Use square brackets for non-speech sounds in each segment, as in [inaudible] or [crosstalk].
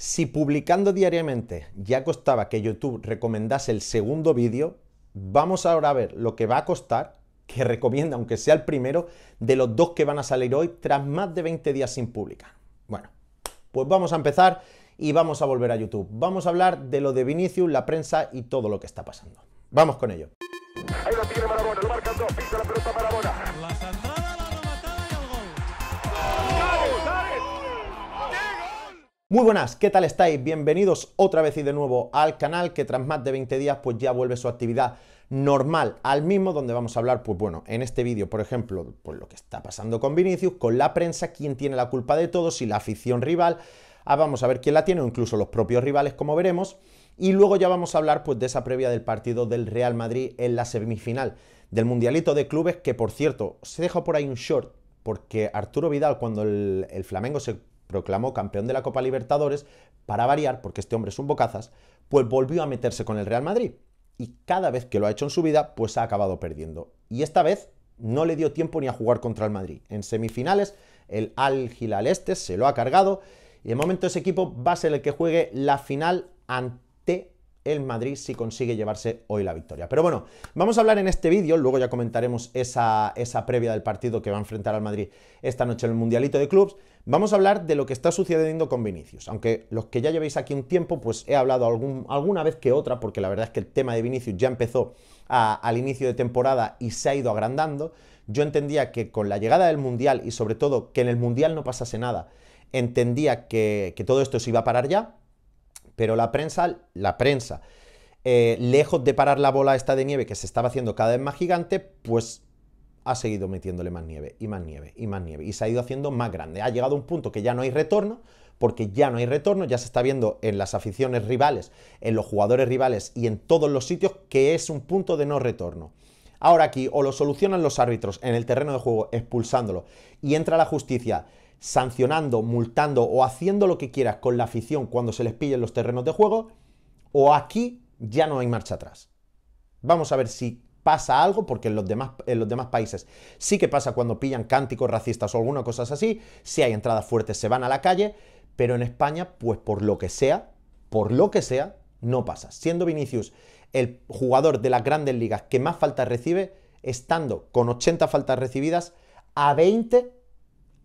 Si publicando diariamente ya costaba que YouTube recomendase el segundo vídeo, vamos ahora a ver lo que va a costar que recomienda, aunque sea el primero, de los dos que van a salir hoy tras más de 20 días sin publicar. Bueno, pues vamos a empezar y vamos a volver a YouTube. Vamos a hablar de lo de Vinicius, la prensa y todo lo que está pasando. Vamos con ello. Muy buenas, ¿qué tal estáis? Bienvenidos otra vez y de nuevo al canal que tras más de 20 días pues ya vuelve su actividad normal al mismo donde vamos a hablar pues bueno, en este vídeo por ejemplo, pues lo que está pasando con Vinicius, con la prensa, quién tiene la culpa de todo, si la afición rival, ah, vamos a ver quién la tiene o incluso los propios rivales como veremos y luego ya vamos a hablar pues de esa previa del partido del Real Madrid en la semifinal del Mundialito de Clubes que por cierto, se deja por ahí un short porque Arturo Vidal cuando el Flamengo se proclamó campeón de la Copa Libertadores, para variar, porque este hombre es un bocazas, pues volvió a meterse con el Real Madrid. Y cada vez que lo ha hecho en su vida, pues ha acabado perdiendo. Y esta vez no le dio tiempo ni a jugar contra el Madrid. En semifinales, el Al Hilal Este se lo ha cargado y el momento ese equipo va a ser el que juegue la final ante el Madrid si consigue llevarse hoy la victoria. Pero bueno, vamos a hablar en este vídeo, luego ya comentaremos esa, previa del partido que va a enfrentar al Madrid esta noche en el Mundialito de Clubs. Vamos a hablar de lo que está sucediendo con Vinicius, aunque los que ya llevéis aquí un tiempo, pues he hablado alguna vez que otra, porque la verdad es que el tema de Vinicius ya empezó al inicio de temporada y se ha ido agrandando. Yo entendía que con la llegada del Mundial y sobre todo que en el Mundial no pasase nada, entendía que, que todo esto se iba a parar ya, pero la prensa, la prensa, eh, lejos de parar la bola esta de nieve que se estaba haciendo cada vez más gigante, pues ha seguido metiéndole más nieve y más nieve y más nieve y se ha ido haciendo más grande. Ha llegado un punto que ya no hay retorno, porque ya no hay retorno, ya se está viendo en las aficiones rivales, en los jugadores rivales y en todos los sitios que es un punto de no retorno. Ahora aquí o lo solucionan los árbitros en el terreno de juego expulsándolo y entra la justicia sancionando, multando o haciendo lo que quieras con la afición cuando se les pillen los terrenos de juego, o aquí ya no hay marcha atrás. Vamos a ver si pasa algo, porque en los demás, países sí que pasa cuando pillan cánticos racistas o alguna cosas así, si hay entradas fuertes se van a la calle, pero en España, pues por lo que sea, por lo que sea, no pasa. Siendo Vinicius el jugador de las grandes ligas que más faltas recibe, estando con 80 faltas recibidas, a 20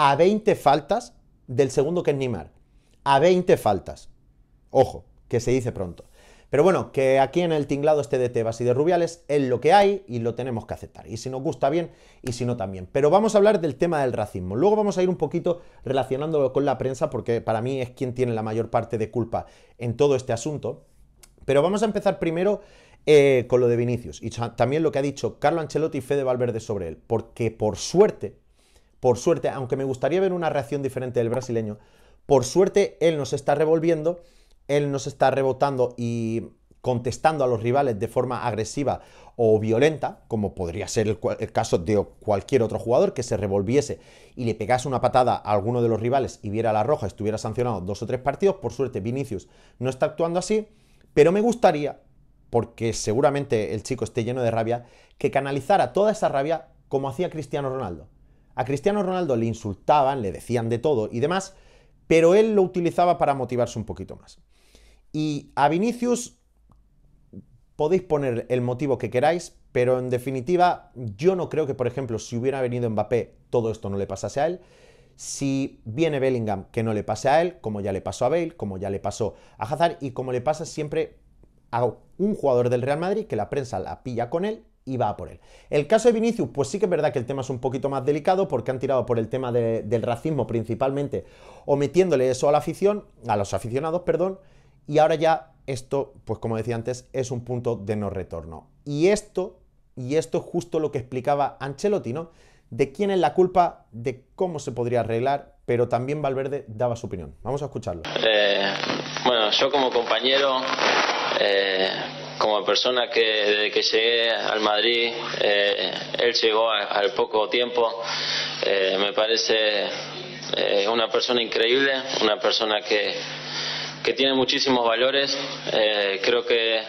a 20 faltas del segundo que es Nimar. A 20 faltas. Ojo, que se dice pronto. Pero bueno, que aquí en el tinglado este de Tebas y de Rubiales es lo que hay y lo tenemos que aceptar. Y si nos gusta bien y si no también. Pero vamos a hablar del tema del racismo. Luego vamos a ir un poquito relacionándolo con la prensa porque para mí es quien tiene la mayor parte de culpa en todo este asunto. Pero vamos a empezar primero eh, con lo de Vinicius y también lo que ha dicho Carlo Ancelotti y Fede Valverde sobre él. Porque por suerte, por suerte, aunque me gustaría ver una reacción diferente del brasileño, por suerte él nos está revolviendo, él nos está rebotando y contestando a los rivales de forma agresiva o violenta, como podría ser el, caso de cualquier otro jugador que se revolviese y le pegase una patada a alguno de los rivales y viera la roja, estuviera sancionado dos o tres partidos, por suerte Vinicius no está actuando así, pero me gustaría, porque seguramente el chico esté lleno de rabia, que canalizara toda esa rabia como hacía Cristiano Ronaldo. A Cristiano Ronaldo le insultaban, le decían de todo y demás, pero él lo utilizaba para motivarse un poquito más. Y a Vinicius podéis poner el motivo que queráis, pero en definitiva yo no creo que, por ejemplo, si hubiera venido Mbappé, todo esto no le pasase a él. Si viene Bellingham, que no le pase a él, como ya le pasó a Bale, como ya le pasó a Hazard y como le pasa siempre a un jugador del Real Madrid, que la prensa la pilla con él y va por él. El caso de Vinicius, pues sí que es verdad que el tema es un poquito más delicado porque han tirado por el tema del racismo principalmente, o eso a la afición, a los aficionados, perdón, y ahora ya esto, pues como decía antes, es un punto de no retorno. Y esto, y esto es justo lo que explicaba Ancelotti, ¿no? De quién es la culpa, de cómo se podría arreglar, pero también Valverde daba su opinión. Vamos a escucharlo. Eh, bueno, yo como compañero eh, como persona que desde que llegué al Madrid, eh, él llegó al poco tiempo, eh, me parece eh, una persona increíble, una persona que, tiene muchísimos valores, creo que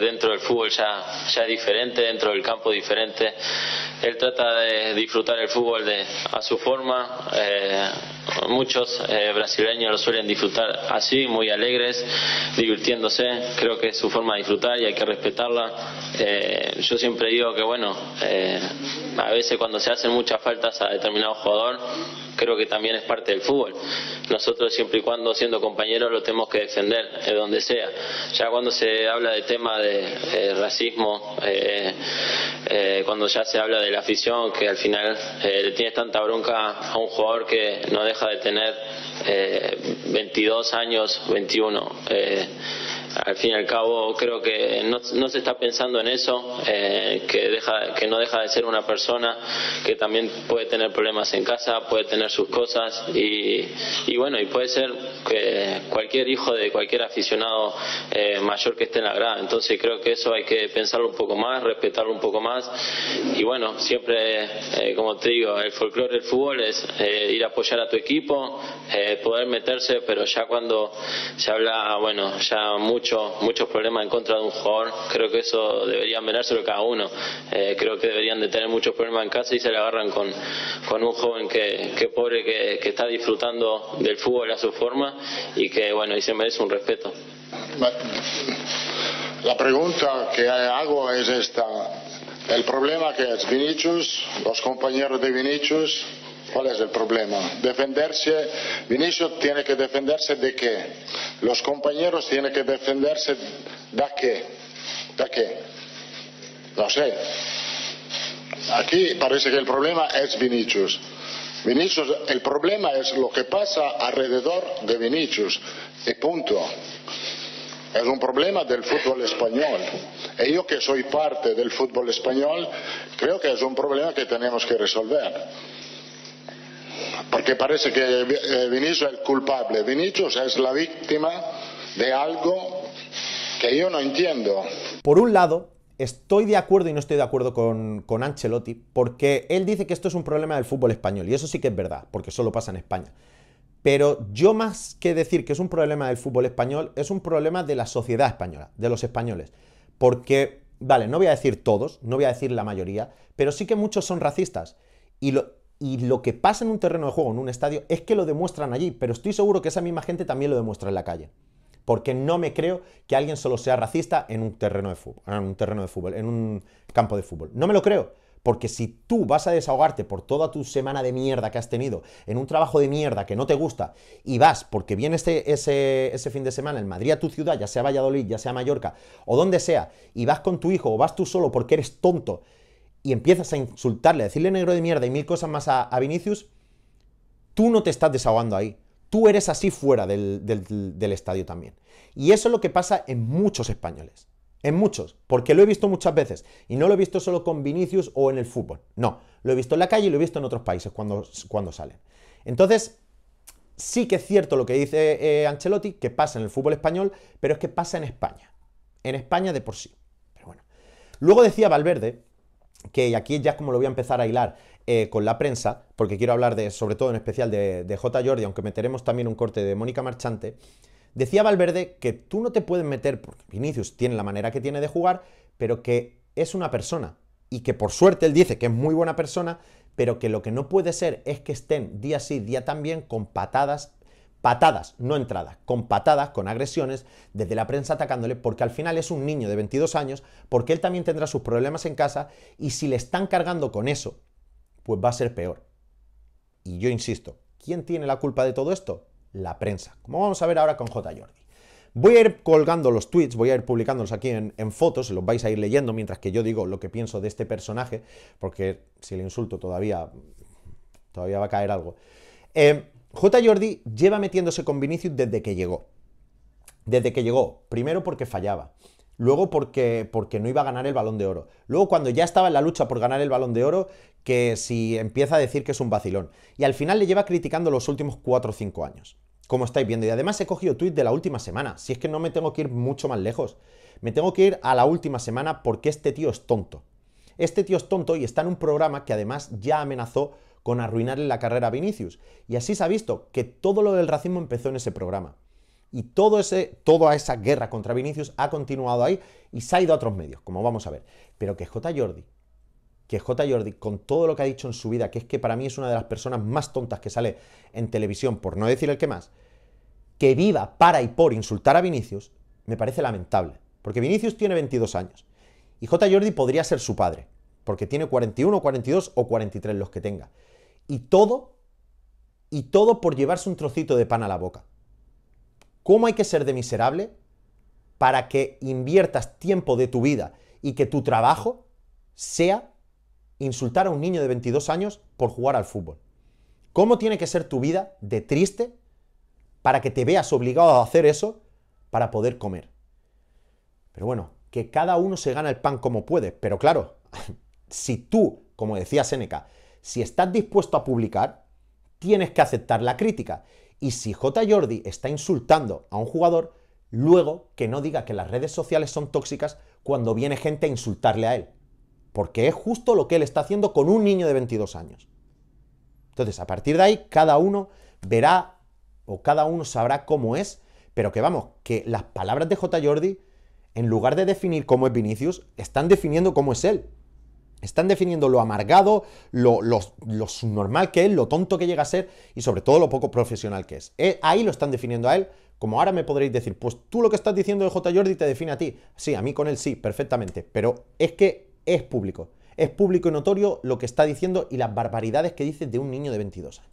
dentro del fútbol ya, es diferente, dentro del campo diferente, él trata de disfrutar el fútbol de, a su forma muchos eh, brasileños lo suelen disfrutar así, muy alegres, divirtiéndose. Creo que es su forma de disfrutar y hay que respetarla. Eh, yo siempre digo que, bueno, eh, a veces cuando se hacen muchas faltas a determinado jugador, creo que también es parte del fútbol. Nosotros siempre y cuando siendo compañeros lo tenemos que defender, donde sea. Ya cuando se habla de tema de racismo, eh, cuando ya se habla de la afición, que al final eh, le tienes tanta bronca a un jugador que no deja de tener eh, 22 años, 21 al fin y al cabo creo que no, se está pensando en eso, eh, que, deja, que no deja de ser una persona que también puede tener problemas en casa, puede tener sus cosas y, bueno, y puede ser que cualquier hijo de cualquier aficionado eh, mayor que esté en la grada. Entonces creo que eso hay que pensarlo un poco más, respetarlo un poco más y bueno, siempre, eh, como te digo, el folclore del fútbol es ir a apoyar a tu equipo, poder meterse, pero ya cuando se habla, bueno, ya mucho muchos problemas en contra de un jugador, creo que eso deberían menárselo cada uno. Eh, creo que deberían de tener muchos problemas en casa y se le agarran con, un joven que, pobre, que, que está disfrutando del fútbol a su forma y que, bueno, y se merece un respeto. La pregunta que hago es esta. El problema que es Vinicius, los compañeros de Vinicius, ¿Cuál es el problema? Defenderse, Vinicius tiene que defenderse de qué. Los compañeros tienen que defenderse de qué. ¿De qué? No sé. Aquí parece que el problema es Vinicius. Vinicius, el problema es lo que pasa alrededor de Vinicius. Y punto. Es un problema del fútbol español. Y yo que soy parte del fútbol español, creo que es un problema que tenemos que resolver porque parece que eh, Vinicius es el culpable. Vinicius es la víctima de algo que yo no entiendo. Por un lado, estoy de acuerdo y no estoy de acuerdo con, con, Ancelotti, porque él dice que esto es un problema del fútbol español, y eso sí que es verdad, porque solo pasa en España. Pero yo más que decir que es un problema del fútbol español, es un problema de la sociedad española, de los españoles. Porque, vale, no voy a decir todos, no voy a decir la mayoría, pero sí que muchos son racistas. Y lo, y lo que pasa en un terreno de juego, en un estadio, es que lo demuestran allí, pero estoy seguro que esa misma gente también lo demuestra en la calle. Porque no me creo que alguien solo sea racista en un terreno de fútbol, en un terreno de fútbol, en un campo de fútbol. No me lo creo. Porque si tú vas a desahogarte por toda tu semana de mierda que has tenido, en un trabajo de mierda que no te gusta, y vas porque viene este, ese, ese, fin de semana en Madrid a tu ciudad, ya sea Valladolid, ya sea Mallorca, o donde sea, y vas con tu hijo o vas tú solo porque eres tonto y empiezas a insultarle, a decirle negro de mierda y mil cosas más a, Vinicius, tú no te estás desahogando ahí. Tú eres así fuera del, estadio también. Y eso es lo que pasa en muchos españoles. En muchos. Porque lo he visto muchas veces. Y no lo he visto solo con Vinicius o en el fútbol. No. Lo he visto en la calle y lo he visto en otros países cuando, salen. Entonces, sí que es cierto lo que dice eh, Ancelotti, que pasa en el fútbol español, pero es que pasa en España. En España de por sí. Pero bueno. Luego decía Valverde que aquí ya es como lo voy a empezar a hilar eh, con la prensa, porque quiero hablar de, sobre todo en especial de, de J. Jordi, aunque meteremos también un corte de Mónica Marchante, decía Valverde que tú no te puedes meter, porque Vinicius tiene la manera que tiene de jugar, pero que es una persona, y que por suerte él dice que es muy buena persona, pero que lo que no puede ser es que estén día sí, día también con patadas patadas, no entradas, con patadas, con agresiones, desde la prensa atacándole, porque al final es un niño de 22 años, porque él también tendrá sus problemas en casa, y si le están cargando con eso, pues va a ser peor. Y yo insisto, ¿quién tiene la culpa de todo esto? La prensa, como vamos a ver ahora con J. Jordi. Voy a ir colgando los tweets, voy a ir publicándolos aquí en, fotos, los vais a ir leyendo mientras que yo digo lo que pienso de este personaje, porque si le insulto todavía, todavía va a caer algo. Eh, J. Jordi lleva metiéndose con Vinicius desde que llegó. Desde que llegó, primero porque fallaba, luego porque, porque no iba a ganar el balón de oro, luego cuando ya estaba en la lucha por ganar el balón de oro, que si empieza a decir que es un vacilón. Y al final le lleva criticando los últimos 4 o 5 años, como estáis viendo. Y además he cogido tweet de la última semana, si es que no me tengo que ir mucho más lejos. Me tengo que ir a la última semana porque este tío es tonto. Este tío es tonto y está en un programa que además ya amenazó con arruinarle la carrera a Vinicius. Y así se ha visto que todo lo del racismo empezó en ese programa. Y todo ese, toda esa guerra contra Vinicius ha continuado ahí y se ha ido a otros medios, como vamos a ver. Pero que J. Jordi, que J. Jordi, con todo lo que ha dicho en su vida, que es que para mí es una de las personas más tontas que sale en televisión, por no decir el que más, que viva para y por insultar a Vinicius, me parece lamentable. Porque Vinicius tiene 22 años. Y J. Jordi podría ser su padre, porque tiene 41, 42 o 43 los que tenga. Y todo, y todo por llevarse un trocito de pan a la boca. ¿Cómo hay que ser de miserable para que inviertas tiempo de tu vida y que tu trabajo sea insultar a un niño de 22 años por jugar al fútbol? ¿Cómo tiene que ser tu vida de triste para que te veas obligado a hacer eso para poder comer? Pero bueno, que cada uno se gana el pan como puede, pero claro, [laughs] si tú, como decía Seneca, si estás dispuesto a publicar, tienes que aceptar la crítica. Y si J. Jordi está insultando a un jugador, luego que no diga que las redes sociales son tóxicas cuando viene gente a insultarle a él. Porque es justo lo que él está haciendo con un niño de 22 años. Entonces, a partir de ahí, cada uno verá o cada uno sabrá cómo es, pero que vamos, que las palabras de J. Jordi, en lugar de definir cómo es Vinicius, están definiendo cómo es él. Están definiendo lo amargado, lo, subnormal que es, lo tonto que llega a ser y sobre todo lo poco profesional que es. Eh, ahí lo están definiendo a él, como ahora me podréis decir, pues tú lo que estás diciendo de J. Jordi te define a ti. Sí, a mí con él sí, perfectamente, pero es que es público. Es público y notorio lo que está diciendo y las barbaridades que dice de un niño de 22 años.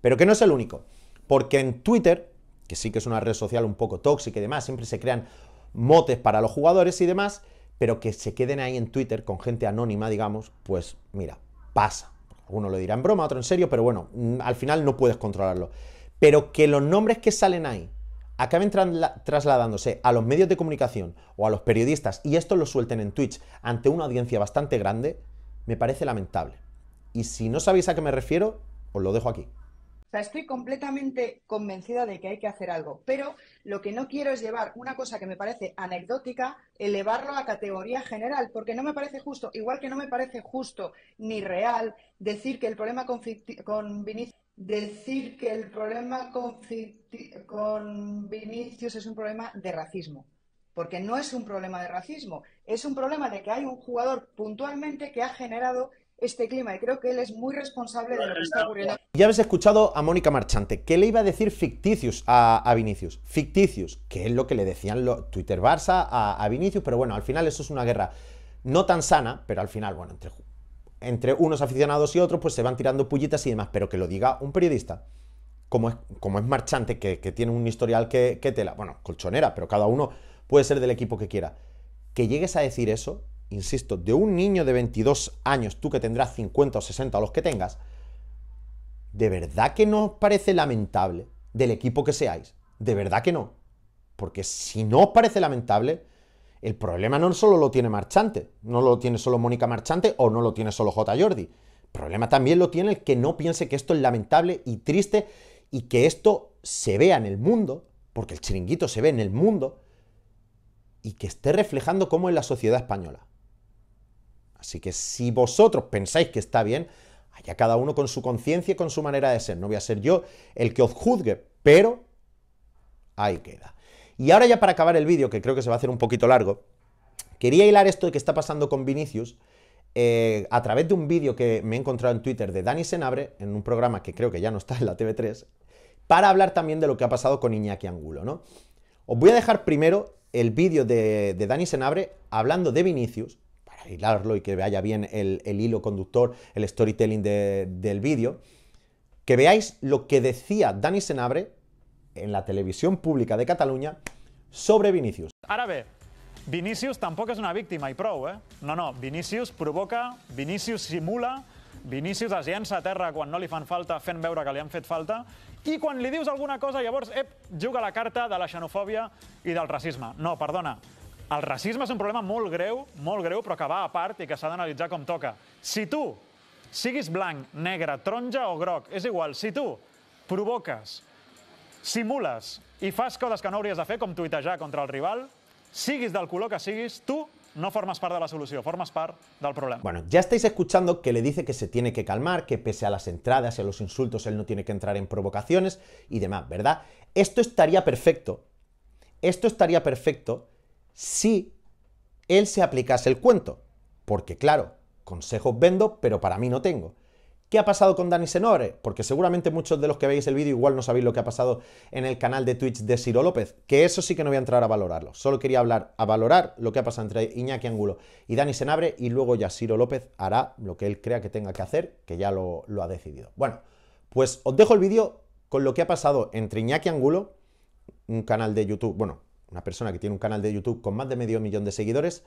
Pero que no es el único, porque en Twitter, que sí que es una red social un poco tóxica y demás, siempre se crean motes para los jugadores y demás, pero que se queden ahí en Twitter con gente anónima, digamos, pues mira, pasa. Uno lo dirá en broma, otro en serio, pero bueno, mm, al final no puedes controlarlo. Pero que los nombres que salen ahí acaben trasladándose a los medios de comunicación o a los periodistas y esto lo suelten en Twitch ante una audiencia bastante grande, me parece lamentable. Y si no sabéis a qué me refiero, os lo dejo aquí estoy completamente convencida de que hay que hacer algo, pero lo que no quiero es llevar una cosa que me parece anecdótica, elevarlo a categoría general, porque no me parece justo, igual que no me parece justo ni real decir que el problema decir que el problema con Vinicius es un problema de racismo porque no es un problema de racismo, es un problema de que hay un jugador puntualmente que ha generado este clima y creo que él es muy responsable de lo que está Ya habéis escuchado a Mónica Marchante, que le iba a decir ficticios a, Vinicius. Ficticius, que es lo que le decían Twitter Barça a, Vinicius, pero bueno, al final eso es una guerra no tan sana, pero al final, bueno, entre, unos aficionados y otros, pues se van tirando pullitas y demás, pero que lo diga un periodista. Como es, como es marchante, que, tiene un historial que, que tela, bueno, colchonera, pero cada uno puede ser del equipo que quiera. Que llegues a decir eso, insisto, de un niño de 22 años, tú que tendrás 50 o 60 o los que tengas, ¿de verdad que no os parece lamentable del equipo que seáis? ¿De verdad que no? Porque si no os parece lamentable, el problema no solo lo tiene Marchante, no lo tiene solo Mónica Marchante o no lo tiene solo J. Jordi. El problema también lo tiene el que no piense que esto es lamentable y triste y que esto se vea en el mundo, porque el chiringuito se ve en el mundo, y que esté reflejando cómo es la sociedad española. Así que si vosotros pensáis que está bien, allá cada uno con su conciencia y con su manera de ser. No voy a ser yo el que os juzgue, pero ahí queda. Y ahora ya para acabar el vídeo, que creo que se va a hacer un poquito largo, quería hilar esto de que está pasando con Vinicius eh, a través de un vídeo que me he encontrado en Twitter de Dani Senabre, en un programa que creo que ya no está en la TV3, para hablar también de lo que ha pasado con Iñaki Angulo, ¿no? Os voy a dejar primero el vídeo de, de Dani Senabre hablando de Vinicius, hilarlo y que veáis bien el, el hilo conductor, el storytelling del vídeo, que veáis lo que decía Dani Senabre en la televisión pública de Cataluña sobre Vinicius. Árabe, Vinicius tampoco es una víctima y pro eh? No, no, Vinicius provoca, Vinicius simula, Vinicius es a terra cuando no le fan falta fent veure que le han fet falta i quan li dius alguna cosa llavors, ep, juga la carta de la xenofobia y del racismo. No, perdona, el racismo es un problema molt greu, molt greu, però que va a part i que s'ha d'analitzar toca. Si tú sigues blanc, negra, tronja o groc, es igual, si tú provocas, simulas y fas coses que no fe de tuita ya contra el rival, sigues del color que siguis, tú no formas parte de la solución, formas parte del problema. Bueno, ya estáis escuchando que le dice que se tiene que calmar, que pese a las entradas y a los insultos, él no tiene que entrar en provocaciones y demás, ¿verdad? Esto estaría perfecto. Esto estaría perfecto si él se aplicase el cuento. Porque claro, consejos vendo, pero para mí no tengo. ¿Qué ha pasado con Dani Senore? Porque seguramente muchos de los que veis el vídeo igual no sabéis lo que ha pasado en el canal de Twitch de Ciro López, que eso sí que no voy a entrar a valorarlo. Solo quería hablar a valorar lo que ha pasado entre Iñaki Angulo y Dani Senabre y luego ya Ciro López hará lo que él crea que tenga que hacer, que ya lo, lo ha decidido. Bueno, pues os dejo el vídeo con lo que ha pasado entre Iñaki Angulo, un canal de YouTube, bueno, una persona que tiene un canal de YouTube con más de medio millón de seguidores,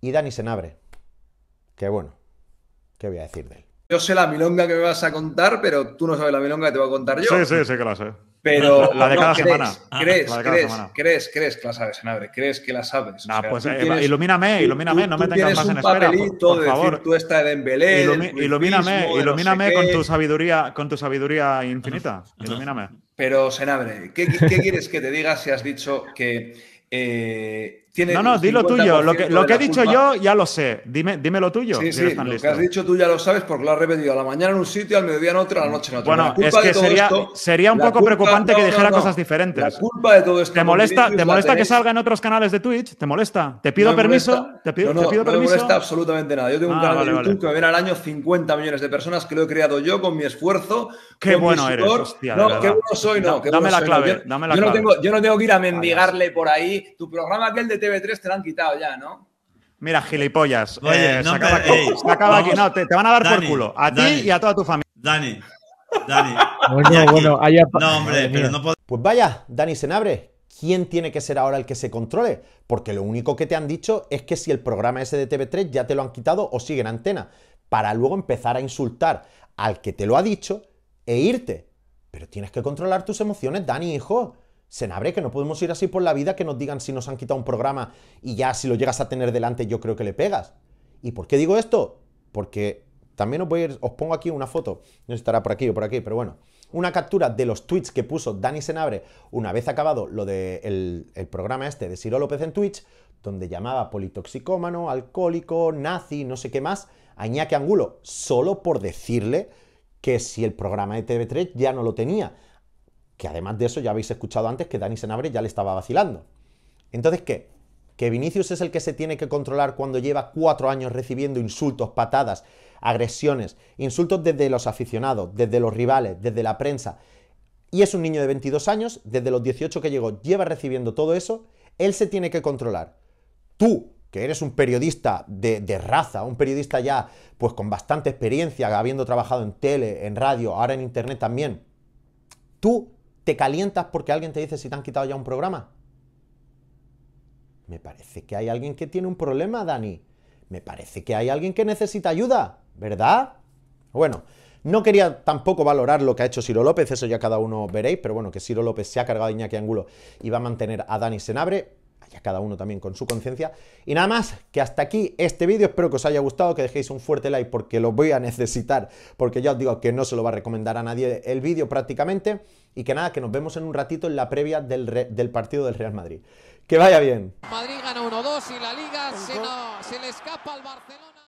y Dani Senabre. Que bueno, ¿qué voy a decir de él? Yo sé la milonga que me vas a contar, pero tú no sabes la milonga que te voy a contar yo. Sí, sí, sí que la sé. Pero. La de cada ah, semana. Crees, crees, crees, crees que la sabes, Senabre, Crees que la sabes. pues eh, ilumíname, ilumíname, no me tengas más en espera. Por, favor. tú estás en Belén. ilumíname, ilumíname con tu sabiduría, con tu sabiduría infinita. Ilumíname. Pero, Senabre, ¿qué, ¿qué, quieres que te diga si has dicho que eh, no, no, di lo tuyo. Lo que, he dicho yo ya lo sé. Dime, lo tuyo. Sí, lo que has dicho tú ya lo sabes porque lo has repetido a la mañana en un sitio, al mediodía en otro, a la noche en otro. Bueno, es que sería, sería un poco preocupante que dijera cosas diferentes. La culpa de todo esto. ¿Te molesta, te molesta que salga en otros canales de Twitch? ¿Te molesta? ¿Te pido permiso? ¿Te no, te me molesta absolutamente nada. Yo tengo un ah, canal de YouTube que me ven al año 50 millones de personas que lo he creado yo con mi esfuerzo. Qué bueno eres. no, qué bueno soy, no. Dame la clave. Yo no tengo que ir a mendigarle por ahí. Tu programa aquel de TV3 te lo han quitado ya, ¿no? Mira, gilipollas. Oye, se, eh, acaba aquí, No, te, van a dar por culo. A ti y a toda tu familia. Dani, Dani. [laughs] No, hombre, pero no Pues vaya, Dani Senabre, ¿quién tiene que ser ahora el que se controle? Porque lo único que te han dicho es que si el programa ese de TV3 ya te lo han quitado o sigue en antena, para luego empezar a insultar al que te lo ha dicho e irte. Pero tienes que controlar tus emociones, Dani, hijo. Senabre, que no podemos ir así por la vida que nos digan si nos han quitado un programa y ya si lo llegas a tener delante yo creo que le pegas. ¿Y por qué digo esto? Porque también os, voy a os pongo aquí una foto, no estará por aquí o por aquí, pero bueno, una captura de los tweets que puso Dani Senabre una vez acabado lo del de el programa este de Ciro López en Twitch, donde llamaba politoxicómano, alcohólico, nazi, no sé qué más, a Iñaki Angulo, solo por decirle que si el programa de TV3 ya no lo tenía que además de eso ya habéis escuchado antes que Dani Senabre ya le estaba vacilando. Entonces, ¿qué? ¿Que Vinicius es el que se tiene que controlar cuando lleva cuatro años recibiendo insultos, patadas, agresiones, insultos desde los aficionados, desde los rivales, desde la prensa? Y es un niño de 22 años, desde los 18 que llegó, lleva recibiendo todo eso, él se tiene que controlar. Tú, que eres un periodista de, de, raza, un periodista ya pues con bastante experiencia, habiendo trabajado en tele, en radio, ahora en internet también, tú ¿Te calientas porque alguien te dice si te han quitado ya un programa? Me parece que hay alguien que tiene un problema, Dani. Me parece que hay alguien que necesita ayuda, ¿verdad? Bueno, no quería tampoco valorar lo que ha hecho Siro López, eso ya cada uno veréis, pero bueno, que Siro López se ha cargado de Iñaki Angulo y va a mantener a Dani Senabre, allá cada uno también con su conciencia. Y nada más, que hasta aquí este vídeo, espero que os haya gustado, que dejéis un fuerte like porque lo voy a [laughs] necesitar, porque ya os digo que no se lo va a recomendar a nadie el vídeo prácticamente. Y que nada, que nos vemos en un ratito en la previa del, re del partido del Real Madrid. Que vaya bien. Madrid gana 1-2 y la liga se, no, se le escapa al Barcelona.